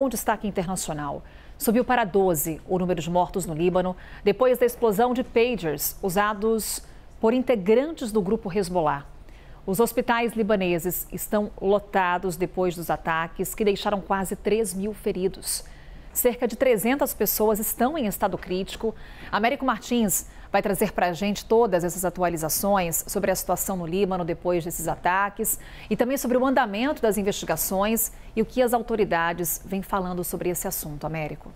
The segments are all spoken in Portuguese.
Um destaque internacional. Subiu para 12 o número de mortos no Líbano depois da explosão de pagers usados por integrantes do grupo Hezbollah. Os hospitais libaneses estão lotados depois dos ataques que deixaram quase 3 mil feridos. Cerca de 300 pessoas estão em estado crítico. Américo Martins vai trazer para a gente todas essas atualizações sobre a situação no Líbano depois desses ataques e também sobre o andamento das investigações e o que as autoridades vêm falando sobre esse assunto. Américo.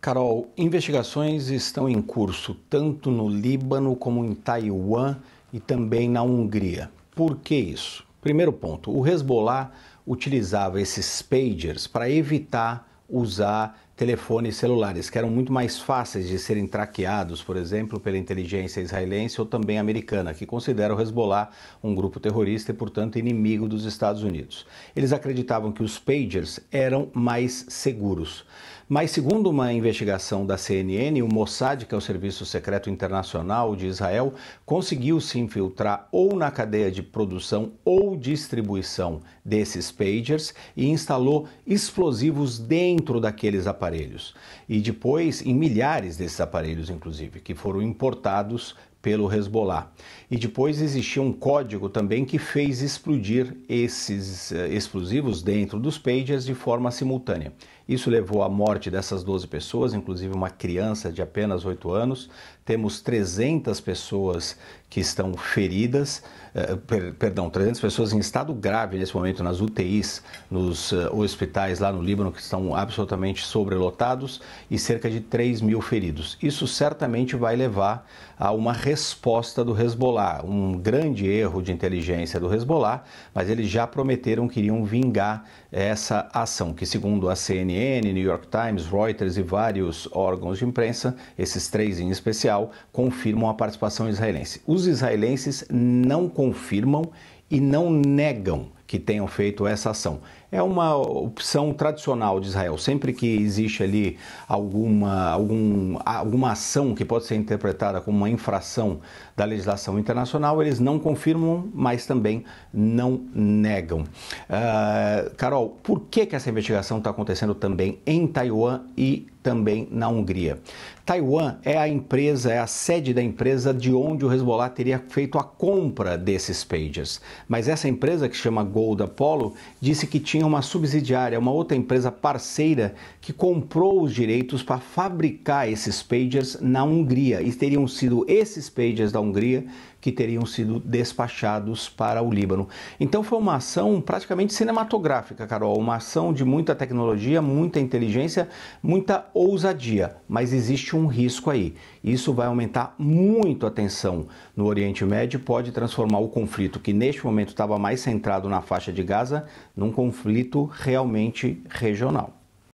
Carol, investigações estão em curso tanto no Líbano como em Taiwan e também na Hungria. Por que isso? Primeiro ponto, o Hezbollah utilizava esses pagers para evitar usar telefones celulares, que eram muito mais fáceis de serem traqueados, por exemplo, pela inteligência israelense ou também americana, que considera o Hezbollah um grupo terrorista e, portanto, inimigo dos Estados Unidos. Eles acreditavam que os pagers eram mais seguros. Mas, segundo uma investigação da CNN, o Mossad, que é o Serviço Secreto Internacional de Israel, conseguiu se infiltrar ou na cadeia de produção ou distribuição desses pagers e instalou explosivos dentro daqueles aparelhos aparelhos. E depois em milhares desses aparelhos, inclusive, que foram importados pelo Hezbollah. E depois existia um código também que fez explodir esses eh, explosivos dentro dos pagers de forma simultânea. Isso levou à morte dessas 12 pessoas, inclusive uma criança de apenas 8 anos. Temos 300 pessoas que estão feridas, eh, perdão, 300 pessoas em estado grave nesse momento nas UTIs, nos eh, hospitais lá no Líbano, que estão absolutamente sobrelotados, e cerca de 3 mil feridos. Isso certamente vai levar a uma resposta do Hezbollah, um grande erro de inteligência do Hezbollah, mas eles já prometeram que iriam vingar essa ação, que segundo a CNN, New York Times, Reuters e vários órgãos de imprensa, esses três em especial, confirmam a participação israelense. Os israelenses não confirmam e não negam que tenham feito essa ação. É uma opção tradicional de Israel. Sempre que existe ali alguma, algum, alguma ação que pode ser interpretada como uma infração da legislação internacional, eles não confirmam, mas também não negam. Uh, Carol, por que, que essa investigação está acontecendo também em Taiwan e também na Hungria. Taiwan é a empresa, é a sede da empresa de onde o Hezbollah teria feito a compra desses pagers. Mas essa empresa, que chama Gold Apollo, disse que tinha uma subsidiária, uma outra empresa parceira, que comprou os direitos para fabricar esses pagers na Hungria. E teriam sido esses pagers da Hungria que teriam sido despachados para o Líbano. Então foi uma ação praticamente cinematográfica, Carol, uma ação de muita tecnologia, muita inteligência, muita ousadia, mas existe um risco aí. Isso vai aumentar muito a tensão no Oriente Médio, pode transformar o conflito que neste momento estava mais centrado na faixa de Gaza num conflito realmente regional.